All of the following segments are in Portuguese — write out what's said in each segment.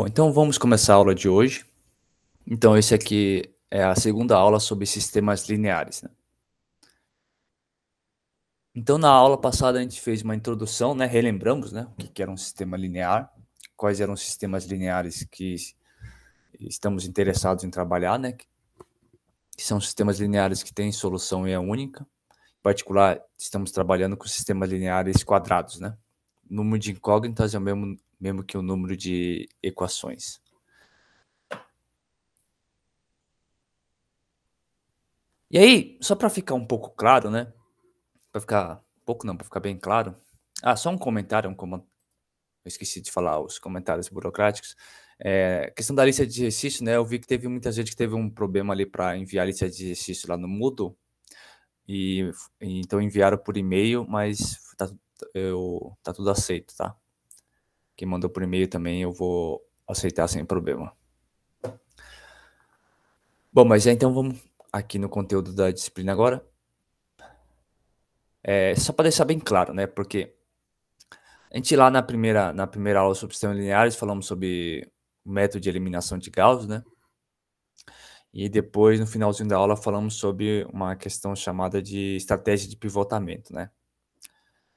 Bom, então vamos começar a aula de hoje. Então, esse aqui é a segunda aula sobre sistemas lineares. Né? Então, na aula passada, a gente fez uma introdução, né? relembramos né? o que era um sistema linear, quais eram os sistemas lineares que estamos interessados em trabalhar, né? que são sistemas lineares que têm solução e é única. Em particular, estamos trabalhando com sistemas lineares quadrados. Né? O número de incógnitas é o mesmo mesmo que o número de equações. E aí, só para ficar um pouco claro, né? Para ficar pouco não, para ficar bem claro. Ah, só um comentário, um com... Eu esqueci de falar os comentários burocráticos. É, questão da lista de exercícios, né? Eu vi que teve muita gente que teve um problema ali para enviar a lista de exercício lá no Moodle. E, e então enviaram por e-mail, mas tá, eu, tá tudo aceito, tá? que mandou por e-mail também, eu vou aceitar sem problema. Bom, mas então vamos aqui no conteúdo da disciplina agora. É, só para deixar bem claro, né? Porque a gente lá na primeira, na primeira aula sobre sistemas lineares falamos sobre o método de eliminação de Gauss, né? E depois, no finalzinho da aula, falamos sobre uma questão chamada de estratégia de pivotamento, né?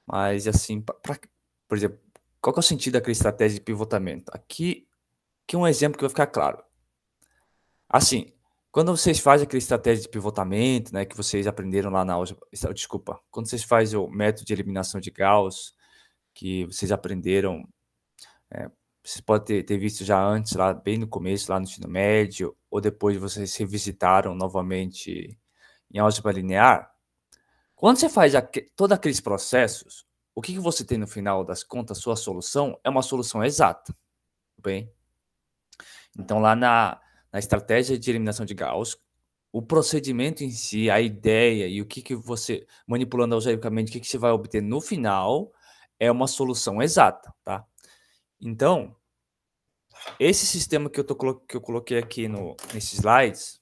Mas, assim, pra, pra por exemplo, qual é o sentido daquela estratégia de pivotamento? Aqui, aqui um exemplo que vai ficar claro. Assim, quando vocês fazem aquela estratégia de pivotamento, né, que vocês aprenderam lá na aula, desculpa, quando vocês fazem o método de eliminação de Gauss, que vocês aprenderam, é, vocês podem ter, ter, visto já antes, lá bem no começo, lá no ensino médio, ou depois vocês revisitaram novamente em álgebra linear, quando você faz aqu todos aqueles processos, o que, que você tem no final das contas, sua solução é uma solução exata. Bem, então lá na, na estratégia de eliminação de Gauss, o procedimento em si, a ideia e o que, que você, manipulando algebraicamente, o que, que você vai obter no final é uma solução exata, tá? Então, esse sistema que eu, tô, que eu coloquei aqui no, nesses slides,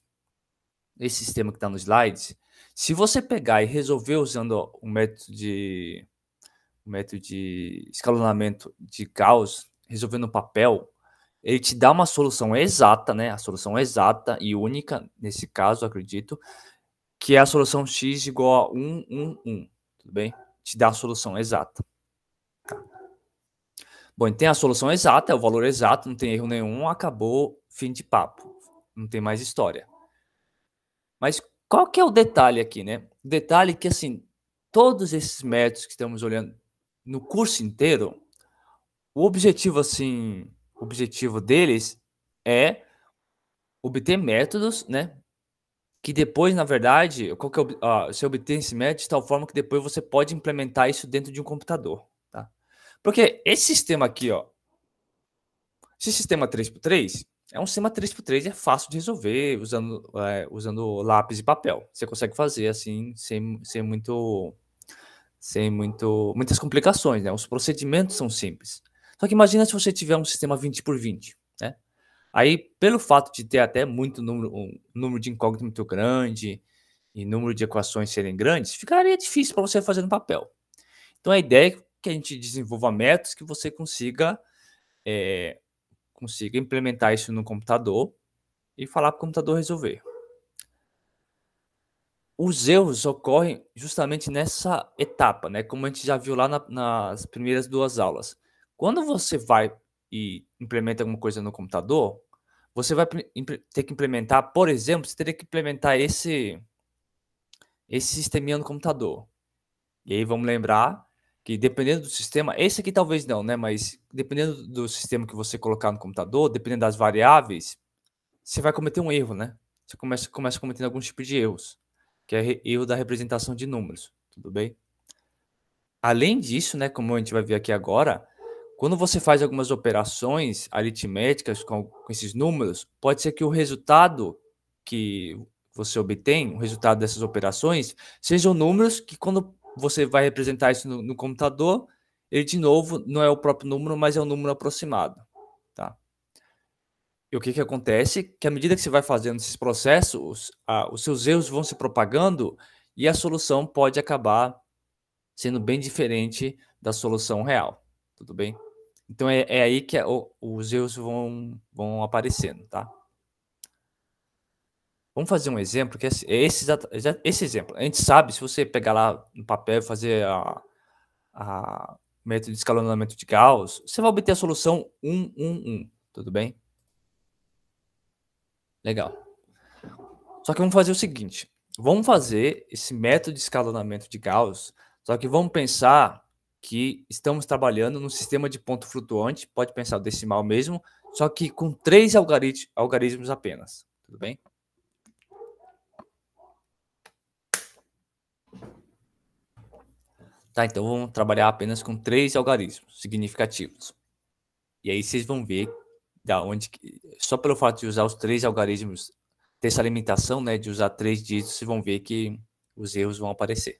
esse sistema que está nos slides, se você pegar e resolver usando o método de método de escalonamento de caos resolvendo o papel, ele te dá uma solução exata, né? A solução exata e única, nesse caso, acredito, que é a solução x igual a 1, 1, 1. Tudo bem? Te dá a solução exata. Tá. Bom, tem a solução exata, é o valor exato, não tem erro nenhum, acabou, fim de papo. Não tem mais história. Mas qual que é o detalhe aqui, né? O detalhe é que, assim, todos esses métodos que estamos olhando, no curso inteiro, o objetivo assim, o objetivo deles é obter métodos, né? Que depois, na verdade, qual que é, ah, você obtém esse método de tal forma que depois você pode implementar isso dentro de um computador, tá? Porque esse sistema aqui, ó, esse sistema 3x3 é um sistema 3x3, é fácil de resolver usando, é, usando lápis e papel. Você consegue fazer assim, sem, sem muito sem muito, muitas complicações, né? Os procedimentos são simples. Só que imagina se você tiver um sistema 20 por 20, né? Aí, pelo fato de ter até muito número, um número de incógnitas muito grande e número de equações serem grandes, ficaria difícil para você fazer no papel. Então, a ideia é que a gente desenvolva métodos que você consiga, é, consiga implementar isso no computador e falar para o computador resolver os erros ocorrem justamente nessa etapa, né? Como a gente já viu lá na, nas primeiras duas aulas. Quando você vai e implementa alguma coisa no computador, você vai ter que implementar, por exemplo, você teria que implementar esse esse sisteminha no computador. E aí vamos lembrar que dependendo do sistema, esse aqui talvez não, né? Mas dependendo do sistema que você colocar no computador, dependendo das variáveis, você vai cometer um erro, né? Você começa, começa cometendo algum tipo de erros que é erro da representação de números, tudo bem? Além disso, né, como a gente vai ver aqui agora, quando você faz algumas operações aritméticas com, com esses números, pode ser que o resultado que você obtém, o resultado dessas operações, sejam números que quando você vai representar isso no, no computador, ele de novo não é o próprio número, mas é um número aproximado. E o que, que acontece? Que à medida que você vai fazendo esses processos, ah, os seus erros vão se propagando e a solução pode acabar sendo bem diferente da solução real. Tudo bem? Então é, é aí que a, é o, os erros vão, vão aparecendo, tá? Vamos fazer um exemplo, que é esse, é é esse exemplo. A gente sabe, se você pegar lá no papel e fazer a, a método de escalonamento de Gauss, você vai obter a solução 1, 1, 1, tudo bem? Legal. Só que vamos fazer o seguinte: vamos fazer esse método de escalonamento de Gauss, só que vamos pensar que estamos trabalhando num sistema de ponto flutuante, pode pensar o decimal mesmo, só que com três algarismos apenas. Tudo bem? Tá, então vamos trabalhar apenas com três algarismos significativos. E aí vocês vão ver da onde só pelo fato de usar os três algarismos ter essa limitação, né, de usar três dígitos, vocês vão ver que os erros vão aparecer.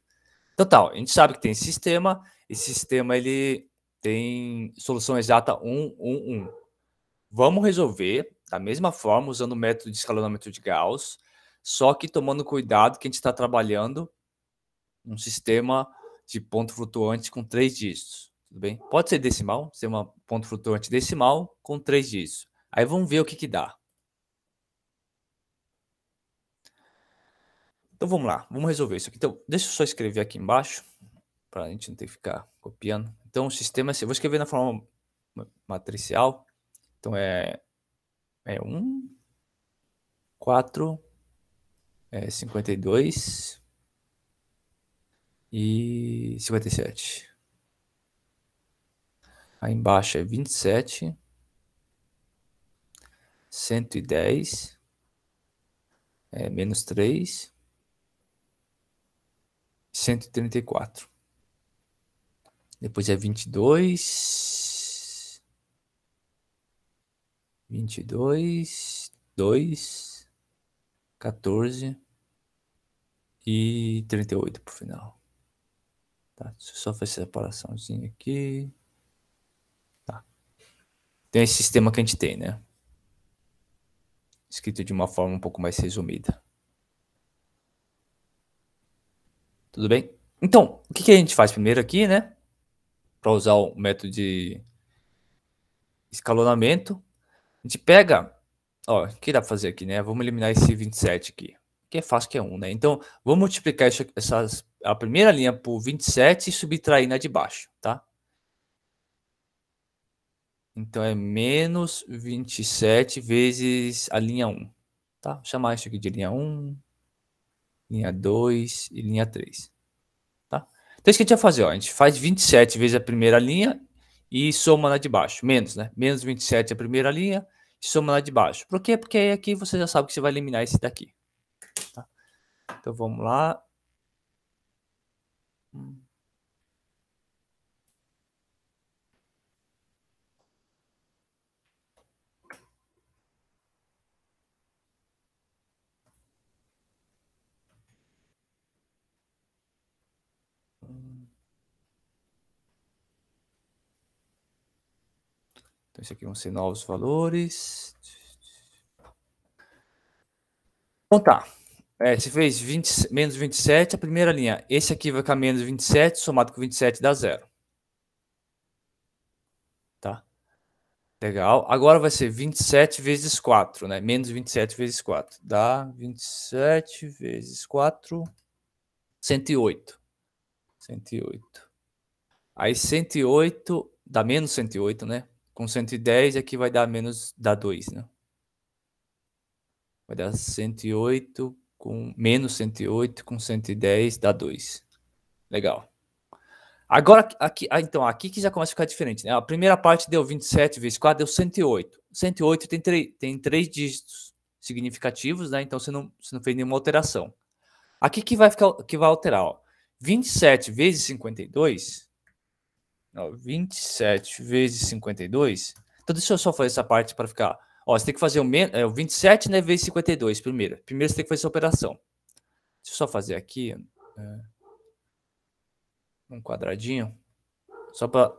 Então tá, a gente sabe que tem esse sistema, esse sistema ele tem solução exata 1, 1, 1. Vamos resolver da mesma forma usando o método de escalonamento de Gauss, só que tomando cuidado que a gente está trabalhando um sistema de ponto flutuante com três dígitos tudo bem? Pode ser decimal, ser uma ponto flutuante decimal com três dígitos. Aí vamos ver o que, que dá. Então vamos lá, vamos resolver isso aqui. Então, deixa eu só escrever aqui embaixo, para a gente não ter que ficar copiando. Então, o sistema, eu vou escrever na forma matricial. Então, é, é 1, 4, é 52 e 57. Aí embaixo é 27, 110, é, menos 3, 134. Depois é 22, 22, 2, 14 e 38 para o final. Tá, deixa eu só fazer essa separaçãozinha aqui. Então, esse sistema que a gente tem, né? Escrito de uma forma um pouco mais resumida. Tudo bem? Então, o que, que a gente faz primeiro aqui, né? Para usar o método de escalonamento, a gente pega, ó, o que dá para fazer aqui, né? Vamos eliminar esse 27 aqui, que é fácil que é 1, né? Então, vamos multiplicar essas, a primeira linha por 27 e subtrair na de baixo, tá? Então é menos 27 vezes a linha 1. Tá? Vou chamar isso aqui de linha 1, linha 2 e linha 3. Tá? Então é isso que a gente vai fazer. Ó. A gente faz 27 vezes a primeira linha e soma lá de baixo. Menos, né? Menos 27 a primeira linha e soma lá de baixo. Por quê? Porque aí aqui é você já sabe que você vai eliminar esse daqui. Tá? Então vamos lá. Hum. Então, isso aqui vão ser novos valores. Então tá. É, você fez 20, menos 27, a primeira linha. Esse aqui vai ficar menos 27, somado com 27 dá zero. Tá? Legal. Agora vai ser 27 vezes 4, né? Menos 27 vezes 4. Dá 27 vezes 4, 108. 108. Aí 108 dá menos 108, né? com 110, aqui é vai dar menos, dá 2, né? Vai dar 108 com menos 108 com 110 dá 2. Legal. Agora, aqui, ah, então, aqui que já começa a ficar diferente, né? A primeira parte deu 27 vezes 4, deu 108. 108 tem, tem três dígitos significativos, né? Então, você não, você não fez nenhuma alteração. Aqui que vai, ficar, que vai alterar, ó. 27 vezes 52 Ó, 27 vezes 52. Então, deixa eu só fazer essa parte para ficar. Ó, você tem que fazer o, men é, o 27 né, vezes 52 primeiro. Primeiro você tem que fazer essa operação. Deixa eu só fazer aqui é, um quadradinho. Só para.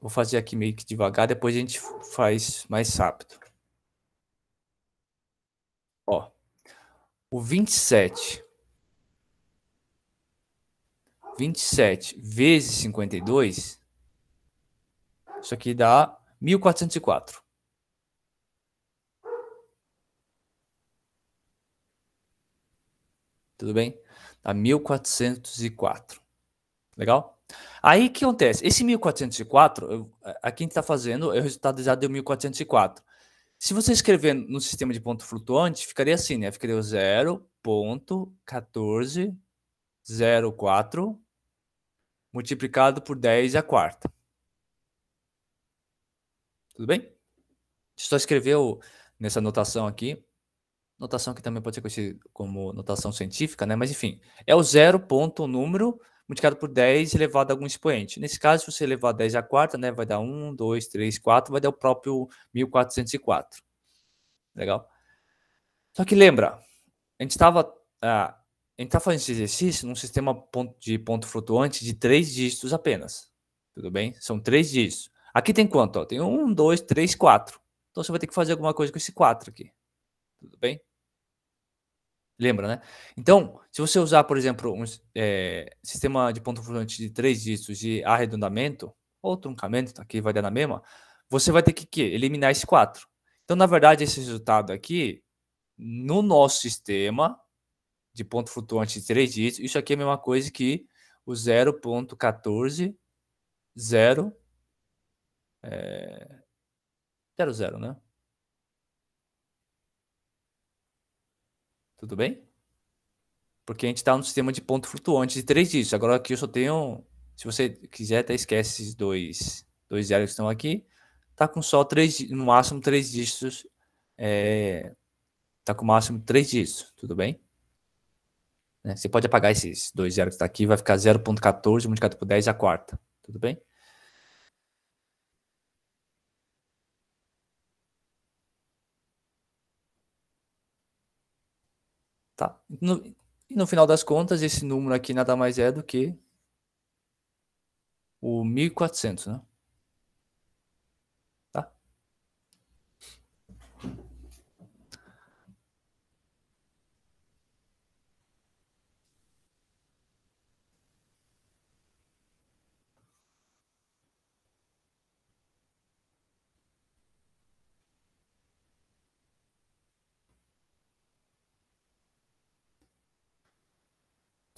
Vou fazer aqui meio que devagar, depois a gente faz mais rápido. Ó, o 27 27 vezes 52, isso aqui dá 1404. Tudo bem? Dá 1404. Legal? Aí o que acontece? Esse 1404, eu, aqui a gente está fazendo, é o resultado já deu 1404. Se você escrever no sistema de ponto flutuante, ficaria assim, né? Ficaria 0.1404 multiplicado por 10 à é quarta. Tudo bem? Só escreveu nessa notação aqui, notação que também pode ser conhecida como notação científica, né? Mas enfim, é o zero ponto número multiplicado por 10 elevado a algum expoente. Nesse caso, se você levar 10 à quarta, né, vai dar 1, 2, 3, 4, vai dar o próprio 1404. Legal? Só que lembra, a gente estava ah, a gente está fazendo esse exercício num sistema de ponto flutuante de três dígitos apenas. Tudo bem? São três dígitos. Aqui tem quanto? Ó? Tem um, dois, três, quatro. Então você vai ter que fazer alguma coisa com esse quatro aqui. Tudo bem? Lembra, né? Então, se você usar, por exemplo, um é, sistema de ponto flutuante de três dígitos de arredondamento, ou truncamento, tá aqui vai dar na mesma, você vai ter que, que eliminar esse quatro. Então, na verdade, esse resultado aqui, no nosso sistema, de ponto flutuante de três dígitos. Isso aqui é a mesma coisa que o 0.14, 0, é, 0, 0, né? Tudo bem? Porque a gente está no sistema de ponto flutuante de três dígitos. Agora aqui eu só tenho, se você quiser, até esquece esses dois, dois zeros que estão aqui. Está com só três, no máximo três dígitos. Está é, tá com o máximo três dígitos, tudo bem? Né? Você pode apagar esses dois zeros que está aqui, vai ficar 0.14 multiplicado por 10 é a quarta. Tudo bem? Tá. No, e no final das contas, esse número aqui nada mais é do que o 1400, né?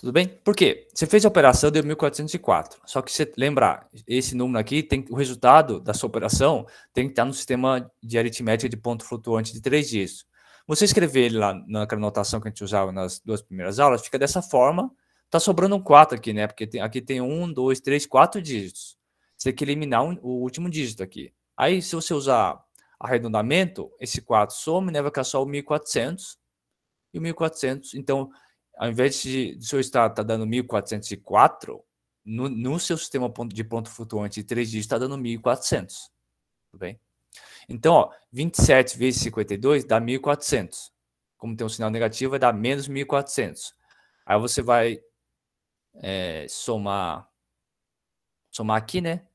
Tudo bem? Por quê? Você fez a operação, deu 1.404. Só que você lembrar, esse número aqui, tem o resultado da sua operação tem que estar no sistema de aritmética de ponto flutuante de três dígitos. Você escrever ele lá naquela notação que a gente usava nas duas primeiras aulas, fica dessa forma. Tá sobrando um 4 aqui, né? Porque tem, aqui tem um, dois, três, quatro dígitos. Você tem que eliminar um, o último dígito aqui. Aí, se você usar arredondamento, esse 4 some, né? Vai ficar só o 1.400 e o 1.400. Então, ao invés de, de seu estado estar tá dando 1.404, no, no seu sistema de ponto flutuante de 3 dias está dando 1.400. Tudo bem? Então, ó, 27 vezes 52 dá 1.400. Como tem um sinal negativo, vai dar menos 1.400. Aí você vai é, somar, somar aqui, né?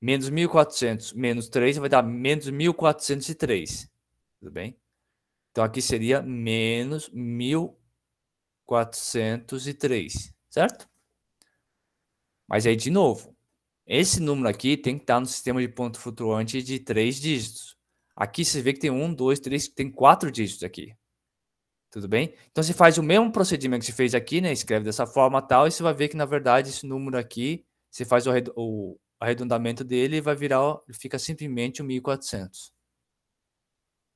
Menos 1.400 menos 3 vai dar menos 1.403. Tudo bem? Então, aqui seria menos 1.403. 403, certo? Mas aí, de novo, esse número aqui tem que estar no sistema de ponto flutuante de três dígitos. Aqui você vê que tem um, dois, três, tem quatro dígitos aqui. Tudo bem? Então você faz o mesmo procedimento que você fez aqui, né? Escreve dessa forma tal, e você vai ver que na verdade esse número aqui, você faz o, arredondamento dele e vai virar, fica simplesmente o 1400.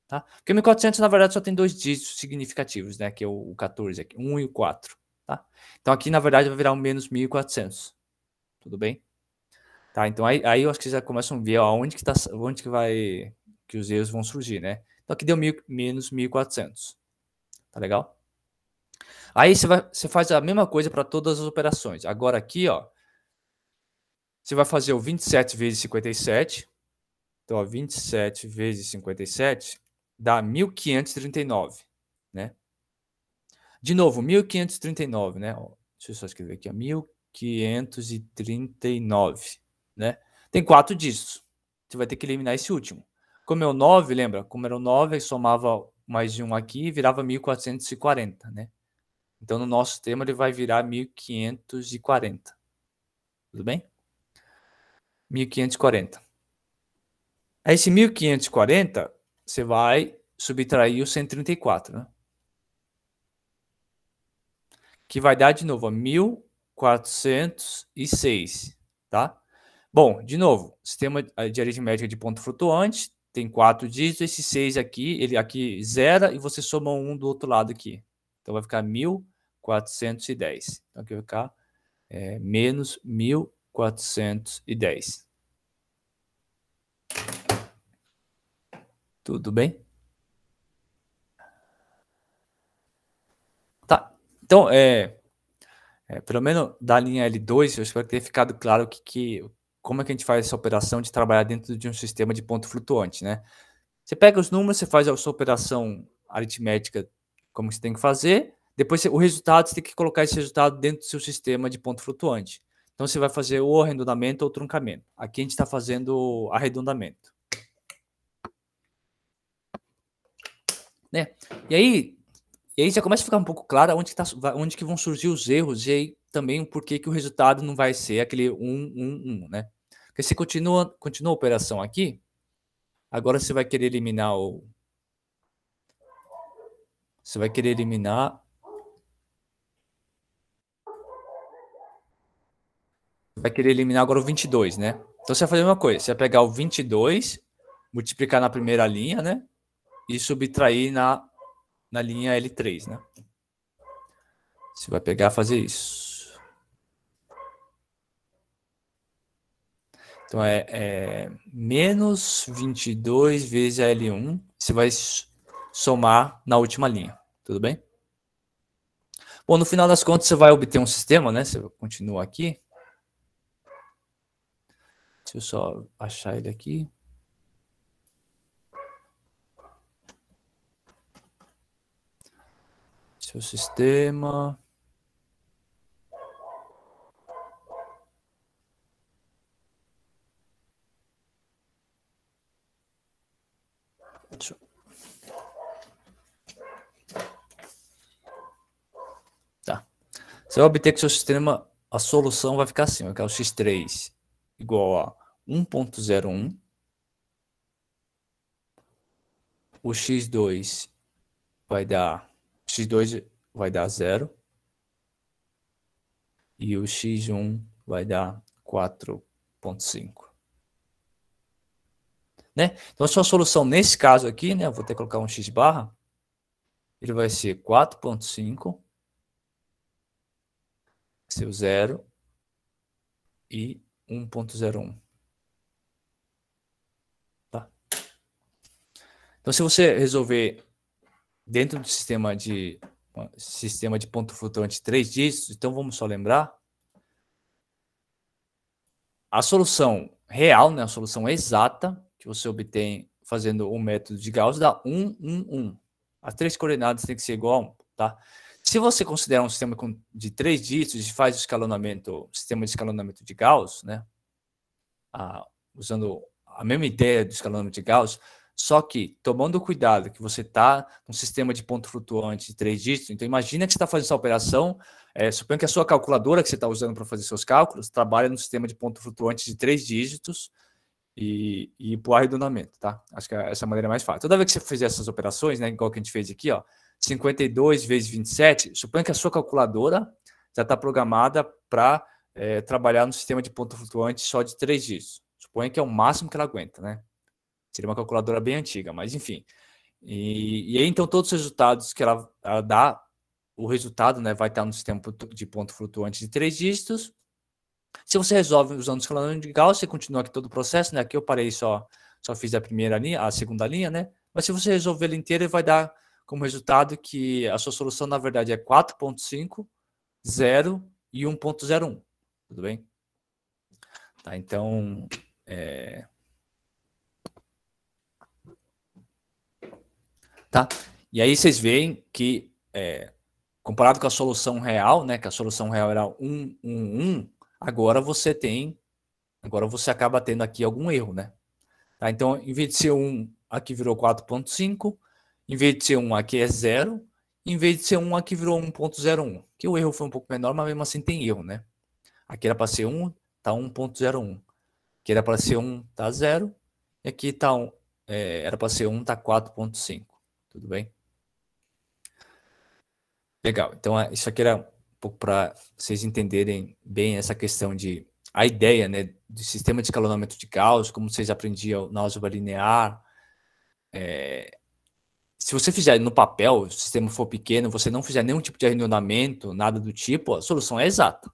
Tá? Porque 1400, na verdade, só tem dois dígitos significativos, né? que é o 14 aqui, 1 e o 4. Tá? Então, aqui, na verdade, vai virar um menos 1400. Tudo bem? Tá, então aí, aí eu acho que já começam a ver aonde que, tá, onde que vai que os erros vão surgir, né? Então aqui deu mil, menos 1.400. Tá legal? Aí você, você faz a mesma coisa para todas as operações. Agora aqui, ó, você vai fazer o 27 vezes 57. Então, ó, 27 vezes 57 dá 1539, né? De novo, 1539, né? Deixa eu só escrever aqui, ó, 1539, né? Tem quatro dígitos. Você vai ter que eliminar esse último. Como é o 9, lembra? Como era o 9, somava mais de um aqui e virava 1440, né? Então, no nosso tema, ele vai virar 1540. Tudo bem? 1540. Esse 1540 você vai subtrair o 134, né? Que vai dar de novo 1406, tá? Bom, de novo, sistema de aritmética de ponto flutuante tem quatro dígitos, esse 6 aqui, ele aqui zera e você soma um do outro lado aqui. Então vai ficar 1410. Então aqui vai ficar é, menos 1410. Tudo bem? Tá. Então, é, é, pelo menos da linha L2, eu espero ter ficado claro que, que como é que a gente faz essa operação de trabalhar dentro de um sistema de ponto flutuante, né? Você pega os números, você faz a sua operação aritmética como você tem que fazer, depois você, o resultado, você tem que colocar esse resultado dentro do seu sistema de ponto flutuante. Então você vai fazer ou arredondamento ou truncamento. Aqui a gente está fazendo arredondamento. Né? E aí, e aí já começa a ficar um pouco claro onde que, tá, onde que vão surgir os erros e aí também por que o resultado não vai ser aquele 1, 1, 1, né? Porque se continua, continua a operação aqui, agora você vai querer eliminar o... Você vai querer eliminar... Vai querer eliminar agora o 22, né? Então você vai fazer a mesma coisa, você vai pegar o 22, multiplicar na primeira linha, né? e subtrair na, na linha L3, né? Você vai pegar fazer isso. Então é, é menos 22 vezes a L1, você vai somar na última linha, tudo bem? Bom, no final das contas você vai obter um sistema, né? Você continua aqui. Deixa eu só achar ele aqui. Seu sistema. Tá. Você vai obter que seu sistema, a solução vai ficar assim, que é o x3 igual a 1.01, o x2 vai dar x2 vai dar 0. E o x1 vai dar 4.5. Né? Então, a sua solução nesse caso aqui, né, vou ter que colocar um x barra, ele vai ser 4.5, seu 0 e 1.01. Tá? Então, se você resolver dentro do sistema de sistema de ponto flutuante três dígitos, então vamos só lembrar. A solução real, né, a solução exata que você obtém fazendo o método de Gauss dá 1, 1, 1. As três coordenadas têm que ser igual a 1, tá? Se você considerar um sistema de três dígitos e faz o escalonamento, sistema de escalonamento de Gauss, né, a, usando a mesma ideia do escalonamento de Gauss, só que, tomando cuidado que você está num sistema de ponto flutuante de três dígitos, então imagina que você está fazendo essa operação, é, suponha que a sua calculadora que você está usando para fazer seus cálculos trabalha num sistema de ponto flutuante de três dígitos e, e por arredondamento, tá? Acho que é essa maneira é mais fácil. Toda vez que você fizer essas operações, né, igual que a gente fez aqui, ó, 52 vezes 27, suponha que a sua calculadora já está programada para é, trabalhar no sistema de ponto flutuante só de três dígitos. Suponha que é o máximo que ela aguenta, né? Seria uma calculadora bem antiga, mas enfim. E, e aí, então, todos os resultados que ela, ela dá, o resultado né, vai estar no sistema de ponto flutuante de três dígitos. Se você resolve usando o escalonamento de Gauss, você continua aqui todo o processo, né? Aqui eu parei só, só fiz a primeira linha, a segunda linha, né? Mas se você resolver ele inteiro, ele vai dar como resultado que a sua solução, na verdade, é 4.5, 0 e 1.01, tudo bem? Tá, então, é, Tá? E aí vocês veem que, é, comparado com a solução real, né, que a solução real era 1, 1, 1, agora você tem, agora você acaba tendo aqui algum erro, né? Tá? Então, em vez de ser 1, aqui virou 4.5, em vez de ser 1, aqui é 0, em vez de ser 1, aqui virou 1.01, que o erro foi um pouco menor, mas mesmo assim tem erro, né? Aqui era para ser 1, tá 1.01. Aqui era para ser 1, está 0. E aqui tá 1, é, era para ser 1, está 4.5. Tudo bem? Legal. Então, é, isso aqui era um pouco para vocês entenderem bem essa questão de a ideia né, do sistema de escalonamento de Gauss, como vocês aprendiam na álgebra linear. É, se você fizer no papel, o sistema for pequeno, você não fizer nenhum tipo de arredondamento, nada do tipo, a solução é exata.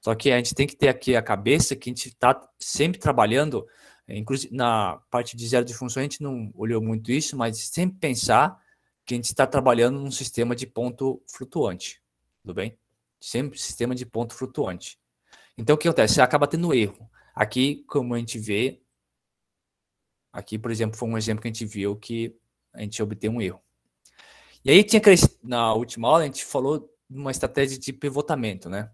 Só que a gente tem que ter aqui a cabeça que a gente está sempre trabalhando é, inclusive na parte de zero de funções a gente não olhou muito isso, mas sempre pensar que a gente está trabalhando num sistema de ponto flutuante, tudo bem? Sempre sistema de ponto flutuante. Então o que acontece? Você acaba tendo erro. Aqui, como a gente vê, aqui, por exemplo, foi um exemplo que a gente viu que a gente obteve um erro. E aí tinha na última aula a gente falou de uma estratégia de pivotamento, né?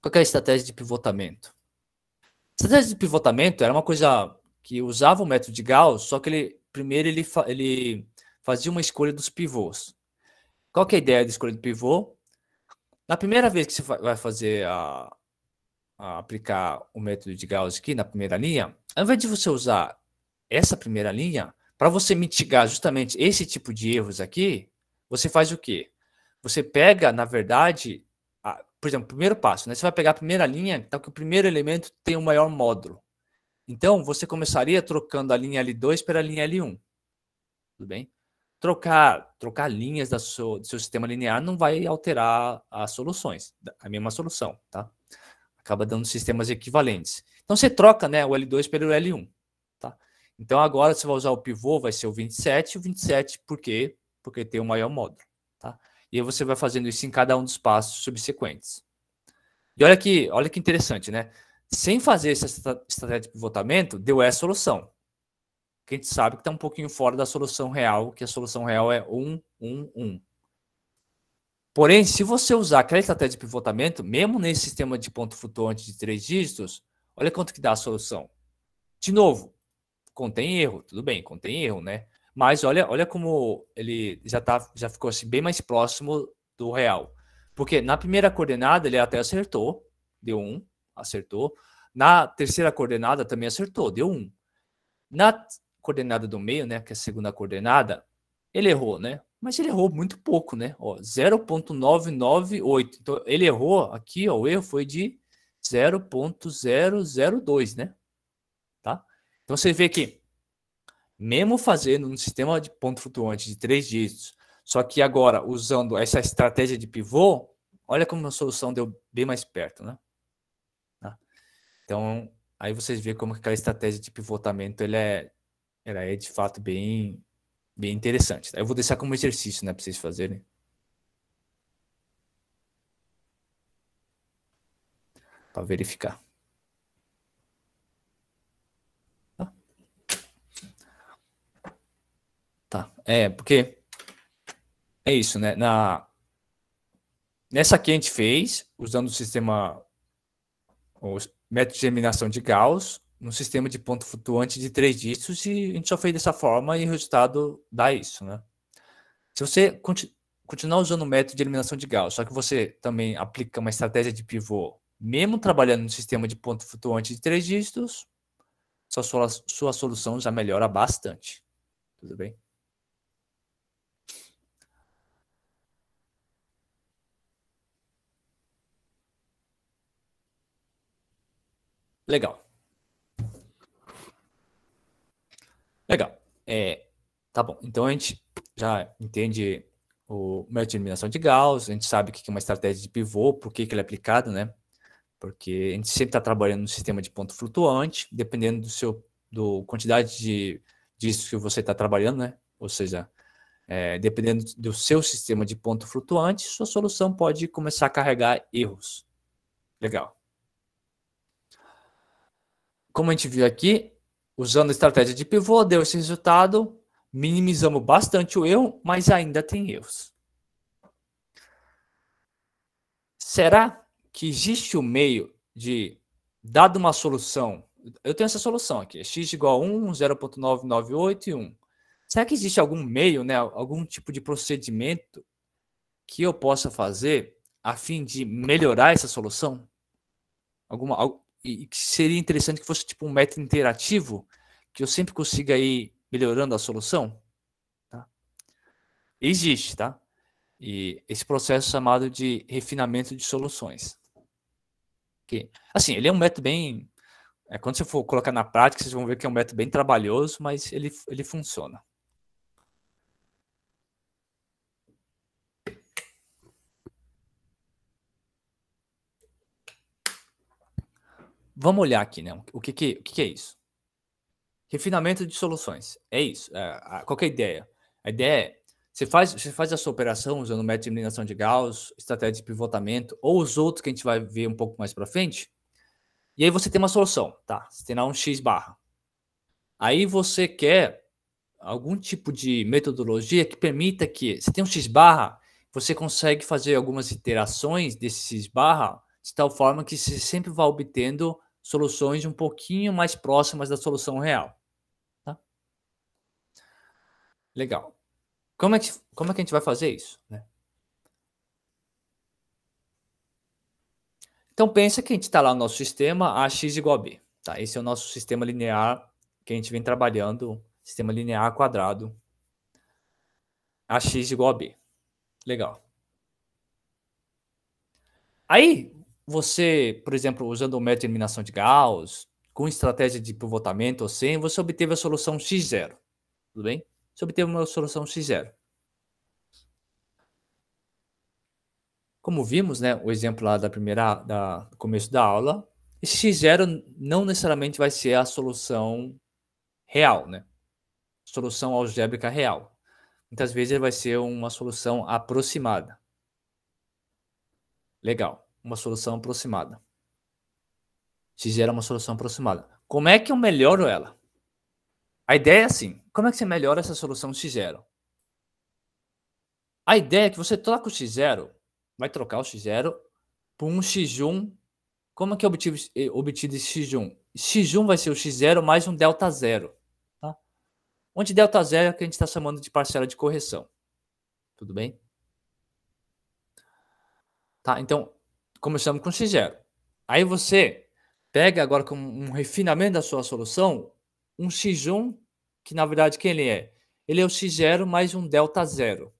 Qual é a estratégia de pivotamento? Estratégia de pivotamento era uma coisa que usava o método de Gauss, só que ele primeiro ele, ele fazia uma escolha dos pivôs. Qual que é a ideia da escolha do pivô? Na primeira vez que você vai fazer a, a aplicar o método de Gauss aqui na primeira linha, ao invés de você usar essa primeira linha, para você mitigar justamente esse tipo de erros aqui, você faz o quê? Você pega, na verdade, por exemplo, primeiro passo, né? Você vai pegar a primeira linha, então que o primeiro elemento tem o maior módulo. Então, você começaria trocando a linha L2 pela linha L1. Tudo bem? Trocar, trocar linhas da do seu sistema linear não vai alterar as soluções, a mesma solução, tá? Acaba dando sistemas equivalentes. Então, você troca né, o L2 pelo L1, tá? Então, agora você vai usar o pivô, vai ser o 27, o 27 por quê? Porque tem o maior módulo, tá? E você vai fazendo isso em cada um dos passos subsequentes. E olha que, olha que interessante, né? Sem fazer essa estratégia de pivotamento, deu essa solução. Que a gente sabe que está um pouquinho fora da solução real, que a solução real é 1, 1, 1. Porém, se você usar aquela estratégia de pivotamento, mesmo nesse sistema de ponto flutuante de três dígitos, olha quanto que dá a solução. De novo, contém erro, tudo bem, contém erro, né? Mas olha, olha como ele já, tá, já ficou assim, bem mais próximo do real. Porque na primeira coordenada ele até acertou, deu um, acertou. Na terceira coordenada também acertou, deu um. Na coordenada do meio, né, que é a segunda coordenada, ele errou, né? Mas ele errou muito pouco, né? 0.998. Então ele errou aqui, ó, o erro foi de 0.002, né? Tá? Então você vê que mesmo fazendo um sistema de ponto flutuante de três dígitos, só que agora usando essa estratégia de pivô, olha como a solução deu bem mais perto, né? Tá? Então, aí vocês veem como aquela estratégia de pivotamento ele é, ela é de fato bem, bem interessante. Tá? Eu vou deixar como exercício, né, para vocês fazerem. Para verificar. É, porque é isso, né? Na, nessa aqui a gente fez, usando o sistema o método de eliminação de Gauss, num sistema de ponto flutuante de três dígitos, e a gente só fez dessa forma e o resultado dá isso, né? Se você continu continuar usando o método de eliminação de Gauss, só que você também aplica uma estratégia de pivô, mesmo trabalhando no sistema de ponto flutuante de três dígitos, sua, sua, sua solução já melhora bastante. Tudo bem? Legal. Legal. É, tá bom. Então a gente já entende o método de eliminação de Gauss, a gente sabe o que é uma estratégia de pivô, por que, que ele é aplicado, né? Porque a gente sempre está trabalhando no sistema de ponto flutuante, dependendo do seu do quantidade de disso que você está trabalhando, né? Ou seja, é, dependendo do seu sistema de ponto flutuante, sua solução pode começar a carregar erros. Legal como a gente viu aqui, usando a estratégia de pivô, deu esse resultado, minimizamos bastante o erro, mas ainda tem erros. Será que existe o um meio de, dado uma solução, eu tenho essa solução aqui, é x igual a 1, 0.998 e 1. Será que existe algum meio, né, algum tipo de procedimento que eu possa fazer a fim de melhorar essa solução? Alguma, e que seria interessante que fosse tipo um método interativo, que eu sempre consiga ir melhorando a solução? Tá? Existe, tá? E esse processo chamado de refinamento de soluções. Que, assim, ele é um método bem. É, quando você for colocar na prática, vocês vão ver que é um método bem trabalhoso, mas ele, ele funciona. vamos olhar aqui, né? O que, que, o que, que é isso? Refinamento de soluções. É isso. É, qual é a ideia? A ideia é, você faz, você faz a sua operação usando método de eliminação de Gauss, estratégia de pivotamento, ou os outros que a gente vai ver um pouco mais para frente, e aí você tem uma solução, tá? Você tem lá um X barra. Aí você quer algum tipo de metodologia que permita que você tem um X barra, você consegue fazer algumas iterações desse X barra de tal forma que você sempre vai obtendo soluções um pouquinho mais próximas da solução real. Tá? Legal. Como é, que, como é que a gente vai fazer isso? Né? Então, pensa que a gente está lá no nosso sistema AX igual a B. Tá? Esse é o nosso sistema linear que a gente vem trabalhando, sistema linear quadrado, AX igual a B. Legal. Aí, você, por exemplo, usando o método de eliminação de Gauss, com estratégia de pivotamento ou sem, você obteve a solução x0. Tudo bem? Você obteve uma solução x0. Como vimos, né, o exemplo lá da primeira da do começo da aula, esse x0 não necessariamente vai ser a solução real, né? Solução algébrica real. Muitas vezes vai ser uma solução aproximada. Legal uma solução aproximada. Se gera uma solução aproximada. Como é que eu melhoro ela? A ideia é assim: como é que você melhora essa solução x0? A ideia é que você troca o x0, vai trocar o x0 por um x1. Como é que é obtido, é, esse x1? x1 vai ser o x0 mais um delta zero. Tá? Onde delta zero é o que a gente está chamando de parcela de correção. Tudo bem? Tá, então, começamos com x0. Aí você pega agora com um refinamento da sua solução um x1, que na verdade quem ele é? Ele é o x0 mais um delta zero,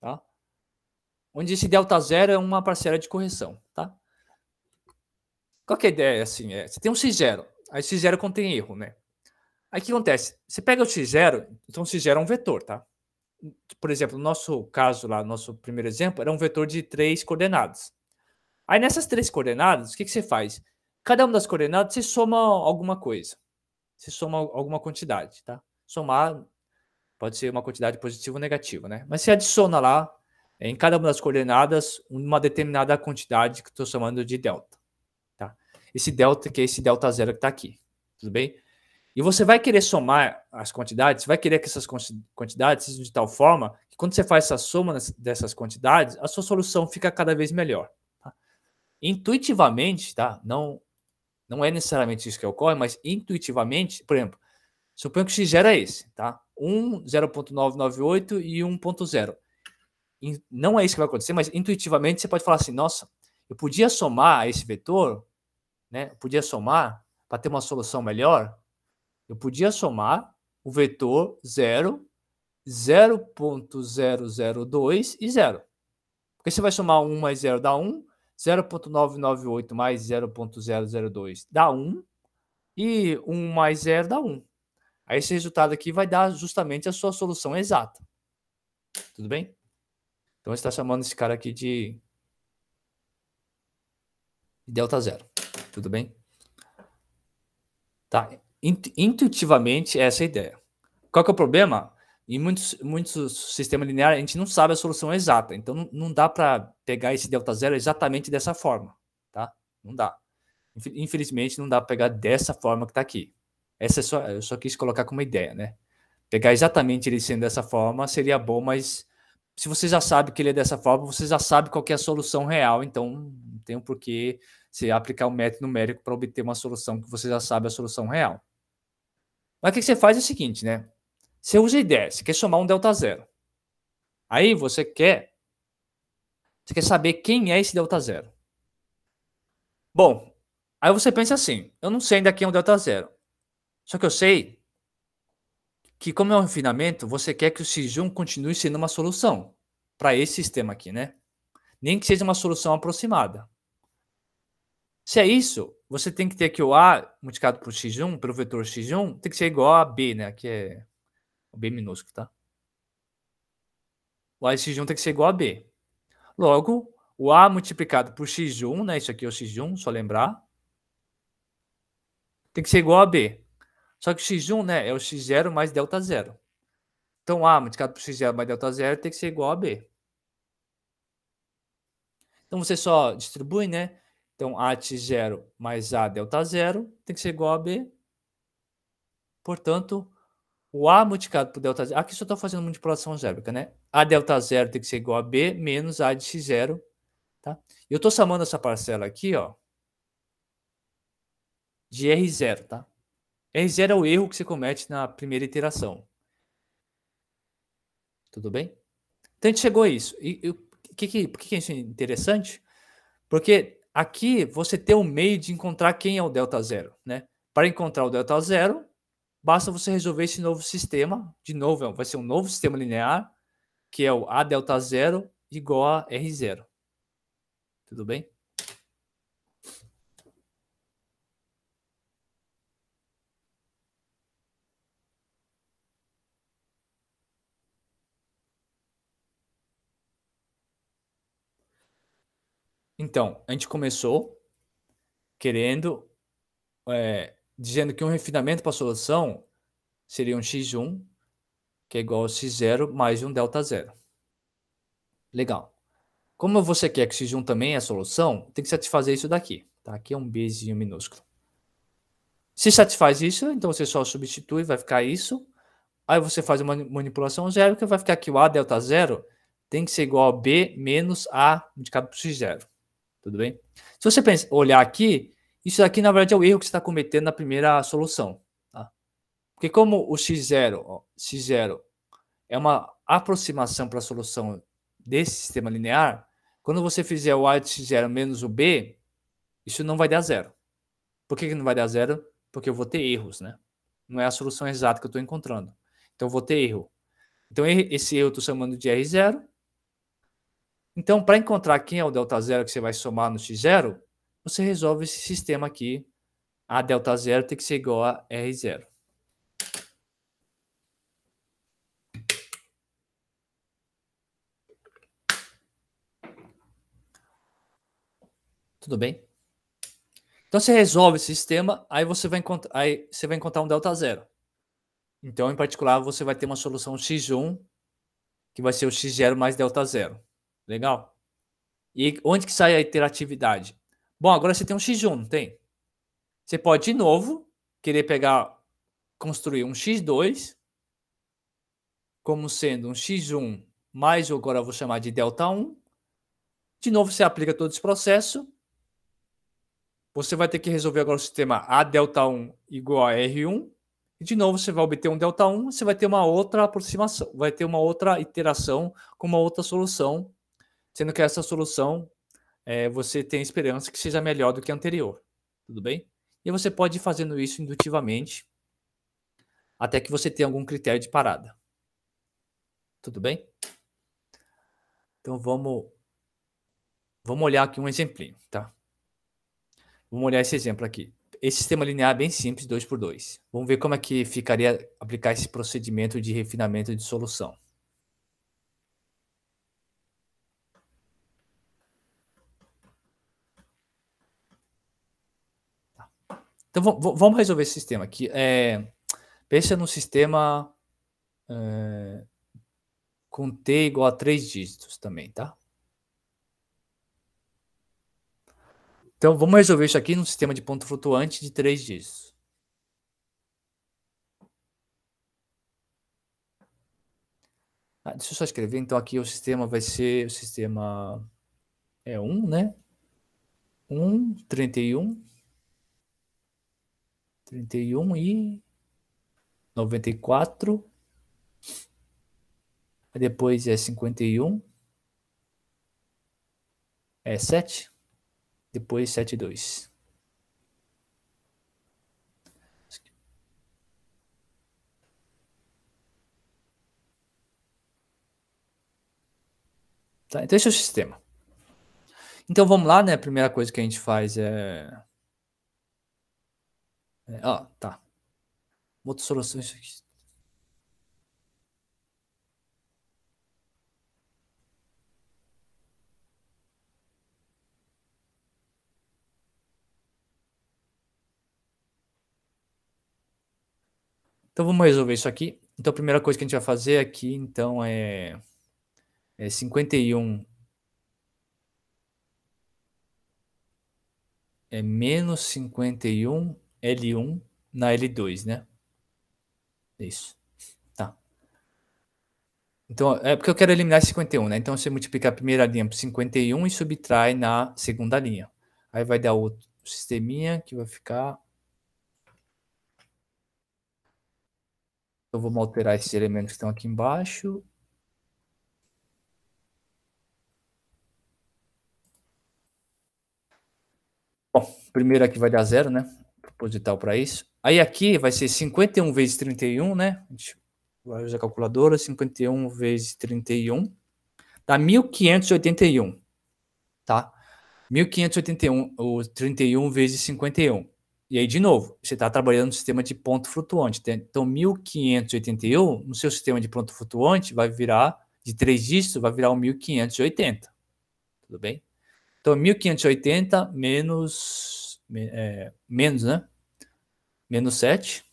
tá? Onde esse delta zero é uma parcela de correção, tá? Qual que é a ideia, assim, é, você tem um x0, aí x0 contém erro, né? Aí o que acontece? Você pega o x0, então o x0 é um vetor, tá? Por exemplo, no nosso caso lá, nosso primeiro exemplo, era um vetor de três coordenadas. Aí nessas três coordenadas, o que, que você faz? Cada uma das coordenadas você soma alguma coisa. Você soma alguma quantidade, tá? Somar pode ser uma quantidade positiva ou negativa, né? Mas você adiciona lá, em cada uma das coordenadas, uma determinada quantidade que estou chamando de delta, tá? Esse delta, que é esse delta zero que está aqui, tudo bem? E você vai querer somar as quantidades, vai querer que essas quantidades sejam de tal forma que quando você faz essa soma dessas quantidades, a sua solução fica cada vez melhor intuitivamente, tá? Não, não é necessariamente isso que ocorre, mas intuitivamente, por exemplo, suponho que o x é esse, tá? 1, 0.998 e 1.0. Não é isso que vai acontecer, mas intuitivamente você pode falar assim, nossa, eu podia somar esse vetor, né? Eu podia somar para ter uma solução melhor, eu podia somar o vetor 0, 0.002 e 0. Porque você vai somar 1 mais 0 dá 1, 0.998 mais 0.002 dá 1, e 1 mais 0 dá 1. Aí esse resultado aqui vai dar justamente a sua solução exata. Tudo bem? Então está chamando esse cara aqui de delta zero. Tudo bem? Tá. Intuitivamente é essa é a ideia. Qual que é o problema? Em muitos, muitos sistemas lineares, a gente não sabe a solução exata. Então, não dá para pegar esse delta zero exatamente dessa forma. Tá? Não dá. Infelizmente, não dá para pegar dessa forma que está aqui. Essa é só, eu só quis colocar como ideia, né? Pegar exatamente ele sendo dessa forma seria bom, mas se você já sabe que ele é dessa forma, você já sabe qual é a solução real, então não tem um porquê você aplicar um método numérico para obter uma solução que você já sabe a solução real. Mas o que você faz é o seguinte, né? Você usa a ideia, você quer somar um delta zero. Aí você quer você quer saber quem é esse delta zero. Bom, aí você pensa assim, eu não sei ainda quem é um delta zero. Só que eu sei que como é um refinamento, você quer que o x1 continue sendo uma solução para esse sistema aqui, né? Nem que seja uma solução aproximada. Se é isso, você tem que ter que o A multiplicado por x1, pelo vetor x1, tem que ser igual a B, né? Que é B minúsculo, tá? O A e X1 tem que ser igual a B. Logo, o A multiplicado por X1, né? Isso aqui é o X1, só lembrar. Tem que ser igual a B. Só que o X1, né? É o X0 mais delta zero. Então, A multiplicado por X0 mais delta zero tem que ser igual a B. Então, você só distribui, né? Então, A X0 mais A delta zero tem que ser igual a B. Portanto, o A multiplicado por delta zero. Aqui só estou fazendo multiplicação algébrica, né? A delta zero tem que ser igual a B menos A de x zero Tá? Eu estou chamando essa parcela aqui, ó, de r zero tá? r zero é o erro que você comete na primeira iteração. Tudo bem? Então a gente chegou a isso. E, e que, que, por que, que isso é interessante? Porque aqui você tem um meio de encontrar quem é o delta zero, né? Para encontrar o delta zero, Basta você resolver esse novo sistema, de novo, é vai ser um novo sistema linear, que é o A delta zero igual a R0. Tudo bem? Então, a gente começou querendo é, dizendo que um refinamento para a solução seria um x1, que é igual a x0 mais um delta zero. Legal. Como você quer que x1 também é a solução, tem que satisfazer isso daqui. Tá? Aqui é um bzinho minúsculo. Se satisfaz isso, então você só substitui, vai ficar isso. Aí você faz uma manipulação zero, que vai ficar que o A delta zero tem que ser igual a B menos A multiplicado por x zero. Tudo bem? Se você pensa, olhar aqui, isso aqui, na verdade, é o erro que você está cometendo na primeira solução. Tá? Porque como o x0, ó, x0 é uma aproximação para a solução desse sistema linear, quando você fizer o a de x0 menos o b, isso não vai dar zero. Por que, que não vai dar zero? Porque eu vou ter erros, né? Não é a solução exata que eu estou encontrando. Então, eu vou ter erro. Então, esse erro eu estou chamando de R0. Então, para encontrar quem é o delta zero que você vai somar no x0, você resolve esse sistema aqui. A delta zero tem que ser igual a R0. Tudo bem? Então você resolve esse sistema, aí você vai encontrar, aí você vai encontrar um delta zero. Então, em particular, você vai ter uma solução x1 que vai ser o x0 mais delta zero. Legal? E onde que sai a interatividade? Bom, agora você tem um x1, não tem? Você pode, de novo, querer pegar, construir um x2 como sendo um x1 mais, agora eu vou chamar de delta 1. De novo, você aplica todo esse processo. Você vai ter que resolver agora o sistema A delta 1 igual a R1. E de novo, você vai obter um delta 1, você vai ter uma outra aproximação, vai ter uma outra iteração com uma outra solução, sendo que essa solução é, você tem esperança que seja melhor do que a anterior. Tudo bem? E você pode ir fazendo isso indutivamente até que você tenha algum critério de parada. Tudo bem? Então vamos vamos olhar aqui um exemplinho, tá? Vamos olhar esse exemplo aqui. Esse sistema linear é bem simples, 2 por 2. Vamos ver como é que ficaria aplicar esse procedimento de refinamento de solução. Então vamos resolver esse sistema aqui. É, pensa num sistema é, com T igual a três dígitos também, tá? Então vamos resolver isso aqui num sistema de ponto flutuante de três dígitos. Ah, deixa eu só escrever, então aqui o sistema vai ser o sistema é 1, um, né? 1, um, 31 31 e 94. Aí depois é 51. É 7. Depois sete dois Tá, então esse é o sistema. Então vamos lá, né? A primeira coisa que a gente faz é é, ó, tá. Outra solução isso aqui. Então vamos resolver isso aqui. Então a primeira coisa que a gente vai fazer aqui, então é, é 51 é menos 51 L1 na L2, né? Isso. Tá. Então, é porque eu quero eliminar 51, né? Então, você multiplica a primeira linha por 51 e subtrai na segunda linha. Aí vai dar outro sisteminha que vai ficar... Eu vou alterar esses elementos que estão aqui embaixo. Bom, primeiro aqui vai dar zero, né? proposital para isso. Aí aqui vai ser 51 vezes 31, né? A gente vai usar a calculadora, 51 vezes 31, dá 1581, tá? 1581, ou 31 vezes 51. E aí, de novo, você está trabalhando no sistema de ponto flutuante. Né? Então, 1581, no seu sistema de ponto flutuante, vai virar, de três dígitos, vai virar o 1580. Tudo bem? Então, 1580 menos é, menos, né? Menos 7.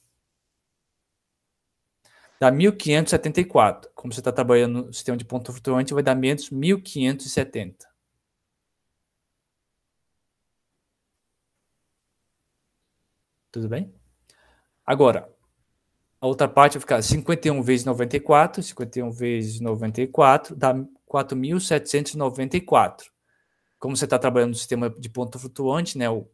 Dá 1.574. Como você está trabalhando no sistema de ponto flutuante, vai dar menos 1.570. Tudo bem? Agora, a outra parte vai ficar 51 vezes 94, 51 vezes 94, dá 4.794. Como você está trabalhando no sistema de ponto flutuante, né, o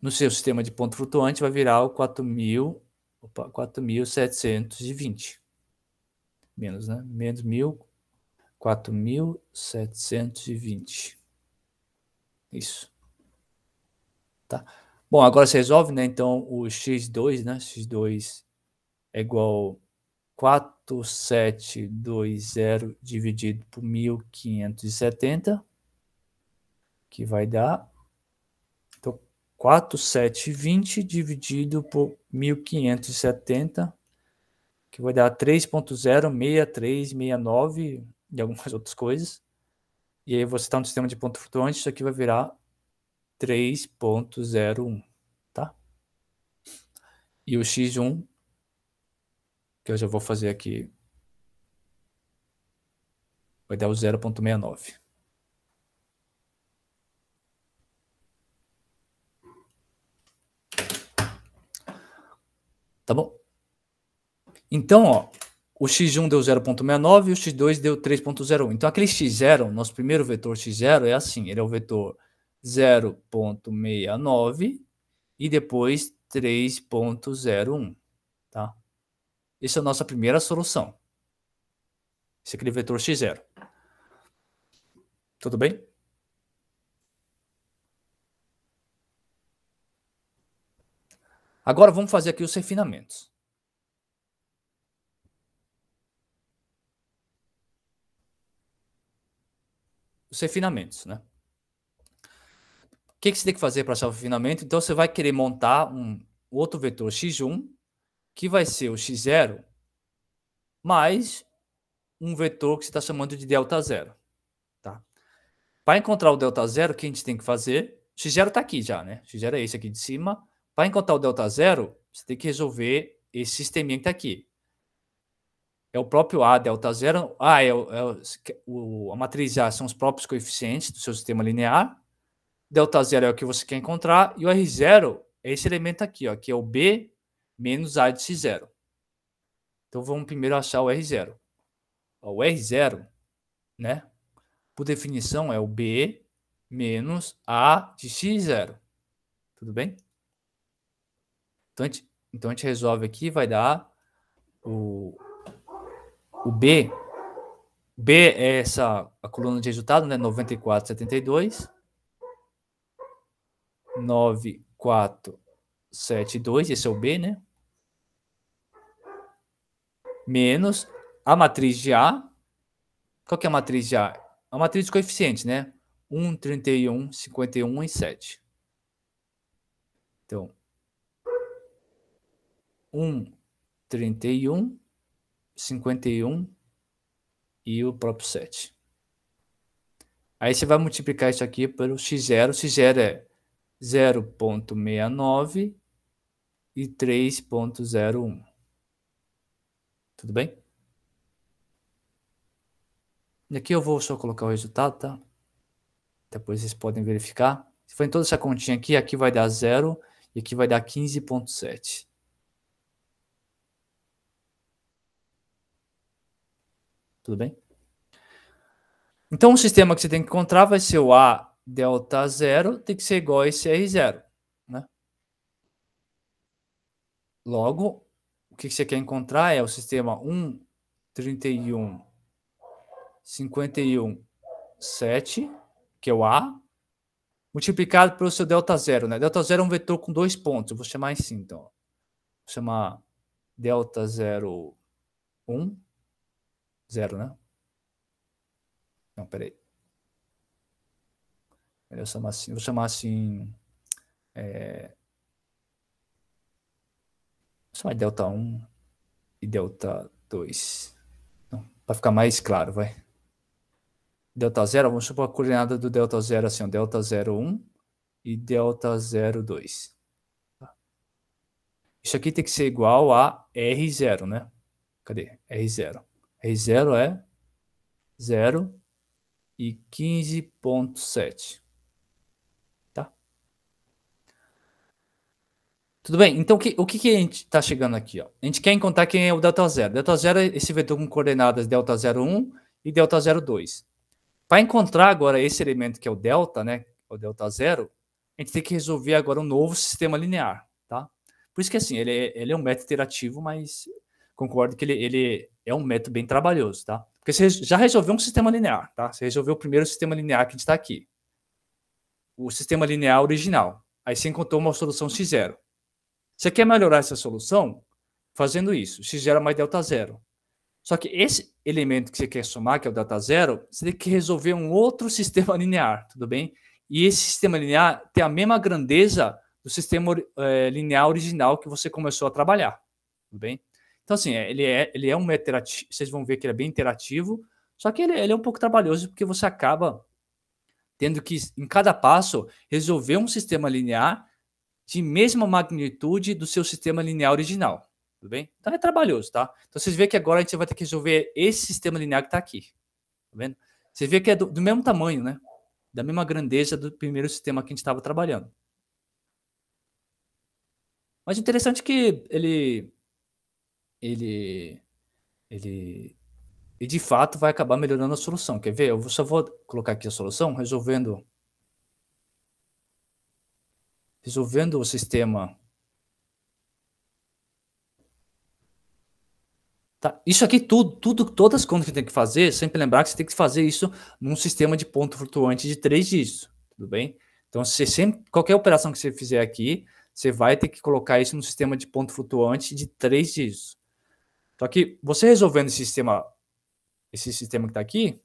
no seu sistema de ponto flutuante vai virar o 4.720. Menos, né? Menos 1.000, 4.720. Isso. Tá? Bom, agora você resolve, né? Então, o x2, né? x2 é igual 4720 dividido por 1570, que vai dar 4720 dividido por 1570, que vai dar 3.06369 e algumas outras coisas. E aí você está no sistema de ponto flutuante, isso aqui vai virar 3.01, tá? E o x1, que eu já vou fazer aqui, vai dar o 0.69. Tá bom? Então, ó, o x1 deu 0.69 e o x2 deu 3.01. Então, aquele x0, nosso primeiro vetor x0 é assim, ele é o vetor 0.69 e depois 3.01, tá? Essa é a nossa primeira solução. Esse é aquele vetor x0. Tudo bem? Agora vamos fazer aqui os refinamentos. Os refinamentos, né? O que, que você tem que fazer para achar o refinamento? Então, você vai querer montar um outro vetor x1, que vai ser o x0 mais um vetor que você está chamando de delta zero. Tá? Para encontrar o delta zero, o que a gente tem que fazer? x0 está aqui já, né? x0 é esse aqui de cima. Para encontrar o delta zero, você tem que resolver esse sisteminha que está aqui. É o próprio A, delta zero. A é, o, é o, a matriz A são os próprios coeficientes do seu sistema linear. Delta zero é o que você quer encontrar. E o R0 é esse elemento aqui, ó, que é o B menos A de c zero. Então vamos primeiro achar o R0. O R0, né? Por definição, é o B menos A de c zero. Tudo bem? Então a gente, então a gente resolve aqui, vai dar o, o B. B é essa a coluna de resultado, né? 94, 72. 9, 4, 7, 2. esse é o B, né? Menos a matriz de A. Qual que é a matriz de A? A matriz de coeficientes, né? 1, 31, 51 e 7. Então, 1, 31, 51 e o próprio 7. Aí você vai multiplicar isso aqui pelo x0. x0 é 0.69 e 3.01. Tudo bem? E aqui eu vou só colocar o resultado, tá? Depois vocês podem verificar. Se for em toda essa continha aqui, aqui vai dar 0 e aqui vai dar 15.7. Tudo bem? Então, o sistema que você tem que encontrar vai ser o A delta zero, tem que ser igual a esse R0. Né? Logo, o que você quer encontrar é o sistema 1, 31, 51, 7, que é o A, multiplicado pelo seu delta zero. Né? Delta zero é um vetor com dois pontos. Eu vou chamar assim, então. Vou chamar delta zero 1, Zero, né? Não, peraí. vou chamar assim. Vou chamar assim. É... Vou chamar delta 1 e delta 2. Para ficar mais claro, vai. Delta 0, vamos supor a coordenada do delta 0 assim, ó, delta 0, 1 e delta 0, 2. Tá. Isso aqui tem que ser igual a R0, né? Cadê? R0 r 0 é 0 é? e 15.7. Tá? Tudo bem, então o que, o que, a gente está chegando aqui? Ó? A gente quer encontrar quem é o delta zero. Delta zero é esse vetor com coordenadas delta 01 e delta 02. Para encontrar agora esse elemento que é o delta, né, o delta zero, a gente tem que resolver agora um novo sistema linear, tá? Por isso que assim, ele é, ele é um método iterativo, mas concordo que ele, ele é um método bem trabalhoso, tá? Porque você já resolveu um sistema linear, tá? Você resolveu o primeiro sistema linear que a gente está aqui. O sistema linear original. Aí você encontrou uma solução x0. Você quer melhorar essa solução fazendo isso, x0 mais delta zero. Só que esse elemento que você quer somar, que é o delta zero, você tem que resolver um outro sistema linear, tudo bem? E esse sistema linear tem a mesma grandeza do sistema é, linear original que você começou a trabalhar, tudo bem? Então, assim, é, ele é, ele é um interativo, vocês vão ver que ele é bem interativo, só que ele, ele é um pouco trabalhoso porque você acaba tendo que, em cada passo, resolver um sistema linear de mesma magnitude do seu sistema linear original. Tudo bem? Então é trabalhoso, tá? Então vocês veem que agora a gente vai ter que resolver esse sistema linear que está aqui. Tá vendo? Você vê que é do, do, mesmo tamanho, né? Da mesma grandeza do primeiro sistema que a gente estava trabalhando. Mas interessante é que ele ele, ele, e de fato vai acabar melhorando a solução. Quer ver? Eu só vou colocar aqui a solução resolvendo resolvendo o sistema. Tá. Isso aqui tudo, tudo, todas as contas que tem que fazer, sempre lembrar que você tem que fazer isso num sistema de ponto flutuante de três dígitos, tudo bem? Então, você sempre, qualquer operação que você fizer aqui, você vai ter que colocar isso num sistema de ponto flutuante de três dígitos. Então aqui, você resolvendo esse sistema, esse sistema que está aqui,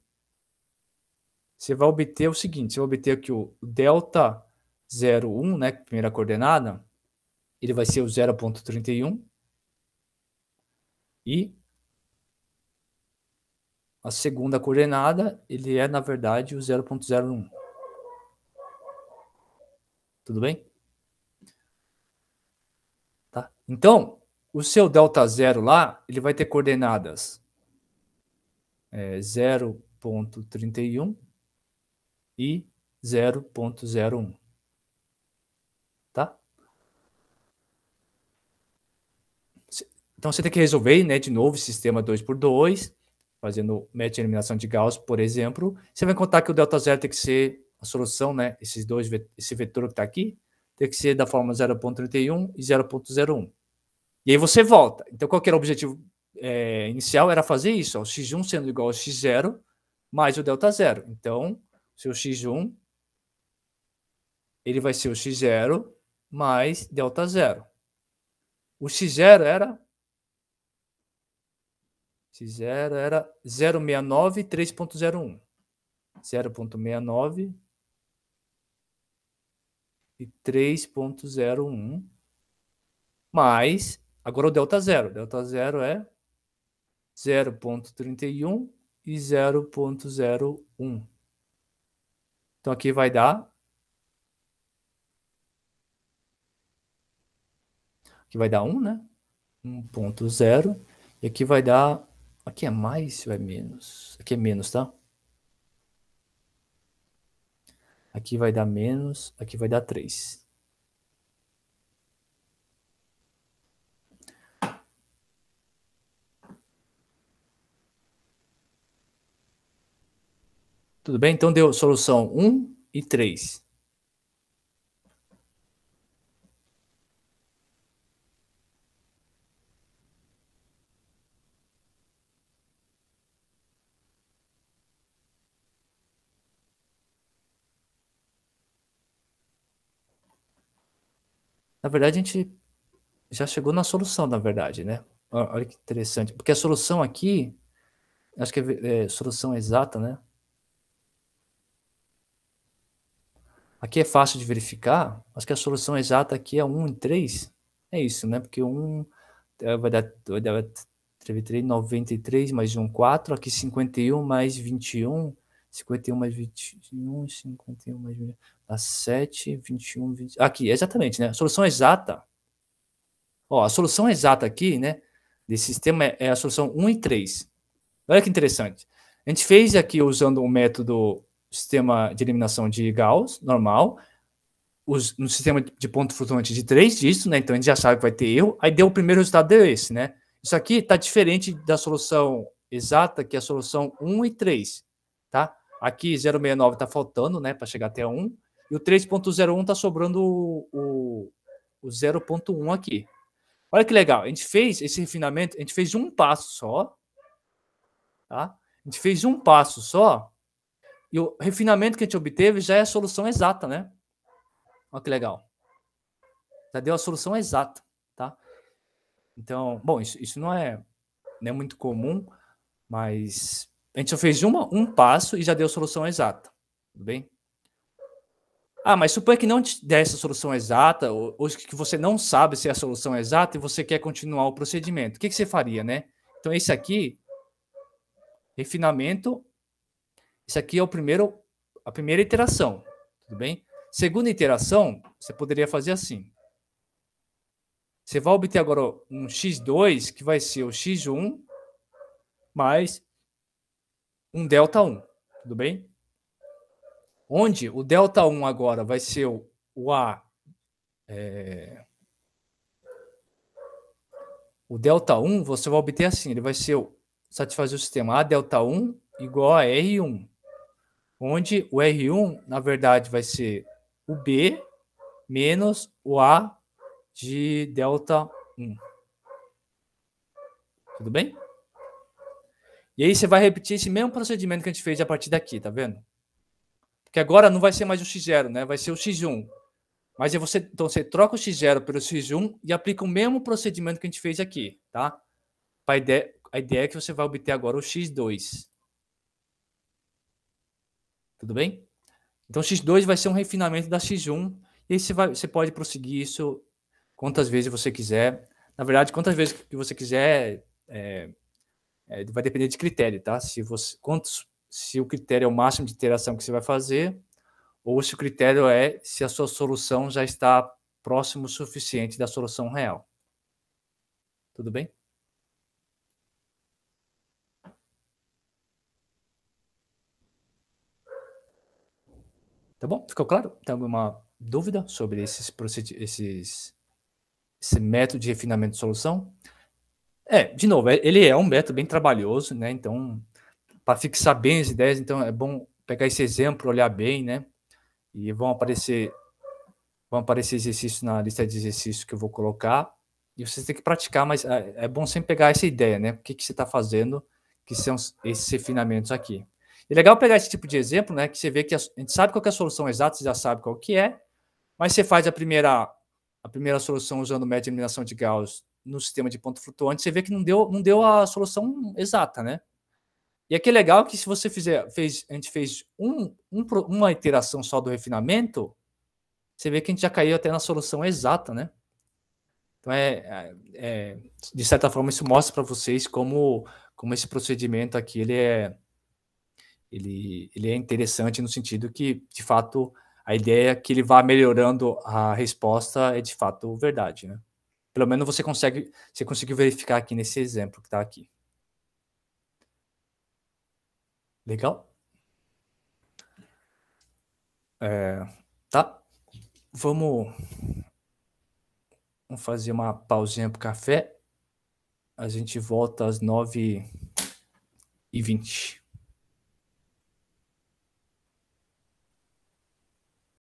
você vai obter o seguinte, você vai obter que o delta 01, né, primeira coordenada, ele vai ser o 0.31 e a segunda coordenada, ele é, na verdade, o 0.01. Tudo bem? Tá? Então, o seu delta zero lá, ele vai ter coordenadas é, 0.31 e 0.01. Tá? Então você tem que resolver, né, de novo, o sistema 2 por 2, fazendo média de eliminação de Gauss, por exemplo. Você vai contar que o delta zero tem que ser a solução, né, esses dois, esse vetor que está aqui, tem que ser da forma 0.31 e 0.01. E aí você volta. Então, qual era o objetivo é, inicial? Era fazer isso, ó, o x1 sendo igual a x0 mais o delta zero. Então, seu x1 ele vai ser o x0 mais delta zero. O x0 era x0 era 069 3.01. 0.69 e 3.01 mais Agora o delta zero. Delta zero é 0.31 e 0.01. Então aqui vai dar. Aqui vai dar 1, né? 1.0. E aqui vai dar. Aqui é mais ou é menos? Aqui é menos, tá? Aqui vai dar menos. Aqui vai dar 3. Tudo bem? Então deu solução 1 e 3. Na verdade, a gente já chegou na solução, na verdade, né? Olha que interessante. Porque a solução aqui, acho que é, é solução exata, né? Aqui é fácil de verificar, acho que a solução exata aqui é 1 em 3. É isso, né? Porque 1 é, vai dar, vai dar 93 mais 1, 4. Aqui 51 mais 21. 51 mais 21, 51 mais 21, dá 7, 21, 20. Aqui, é exatamente, né? A solução exata. Ó, a solução exata aqui, né? Desse sistema é, é a solução 1 e 3. Olha que interessante. A gente fez aqui usando o método sistema de eliminação de Gauss, normal, os, no sistema de ponto flutuante de três dígitos, né? Então a gente já sabe que vai ter erro. Aí deu o primeiro resultado, deu esse, né? Isso aqui está diferente da solução exata, que é a solução 1 e 3, tá? Aqui 0,69 está faltando, né, para chegar até 1. E o 3,01 está sobrando o, o, o 0,1 aqui. Olha que legal, a gente fez esse refinamento, a gente fez um passo só, tá? A gente fez um passo só e o refinamento que a gente obteve já é a solução exata, né? Olha que legal. Já deu a solução exata, tá? Então, bom, isso, isso não, é, não é muito comum, mas a gente só fez uma, um passo e já deu a solução exata, tudo bem? Ah, mas suponha que não te der essa solução exata, ou, ou, que você não sabe se é a solução exata e você quer continuar o procedimento. O que, que você faria, né? Então, esse aqui, refinamento isso aqui é o primeiro, a primeira iteração, tudo bem? Segunda iteração, você poderia fazer assim. Você vai obter agora um x2, que vai ser o x1 mais um delta 1, tudo bem? Onde o delta 1 agora vai ser o, o A... É... O delta 1 você vai obter assim, ele vai ser o, satisfazer o sistema A delta 1 igual a R1 onde o R1, na verdade, vai ser o B menos o A de delta 1. Tudo bem? E aí você vai repetir esse mesmo procedimento que a gente fez a partir daqui, tá vendo? Porque agora não vai ser mais o x0, né? Vai ser o x1. Mas você, então você troca o x0 pelo x1 e aplica o mesmo procedimento que a gente fez aqui, tá? A ideia, a ideia é que você vai obter agora o x2. Tudo bem? Então, X2 vai ser um refinamento da X1, e você, vai, você pode prosseguir isso quantas vezes você quiser. Na verdade, quantas vezes que você quiser é, é, vai depender de critério, tá? Se, você, quantos, se o critério é o máximo de iteração que você vai fazer, ou se o critério é se a sua solução já está próximo o suficiente da solução real. Tudo bem? Tá bom? Ficou claro? Tem alguma dúvida sobre esses, esses esse método de refinamento de solução? É, de novo, é, ele é um método bem trabalhoso, né? Então, para fixar bem as ideias, então é bom pegar esse exemplo, olhar bem, né? E vão aparecer vão aparecer exercícios na lista de exercícios que eu vou colocar. E vocês têm que praticar, mas é, é bom sempre pegar essa ideia, né? O que, que você está fazendo, que são esses refinamentos aqui. É legal pegar esse tipo de exemplo, né? Que você vê que a, a gente sabe qual é a solução exata, você já sabe qual que é, mas você faz a primeira, a primeira solução usando média de eliminação de Gauss no sistema de ponto flutuante, você vê que não deu, não deu a solução exata, né? E aqui é legal que se você fizer, fez, a gente fez um, um, uma iteração só do refinamento, você vê que a gente já caiu até na solução exata, né? Então, é, é, é de certa forma, isso mostra para vocês como, como esse procedimento aqui ele é, ele, ele é interessante no sentido que, de fato, a ideia é que ele vá melhorando a resposta é de fato verdade, né? Pelo menos você consegue, você conseguiu verificar aqui nesse exemplo que está aqui. Legal? É, tá. Vamos, vamos fazer uma pausinha para café. A gente volta às nove e vinte.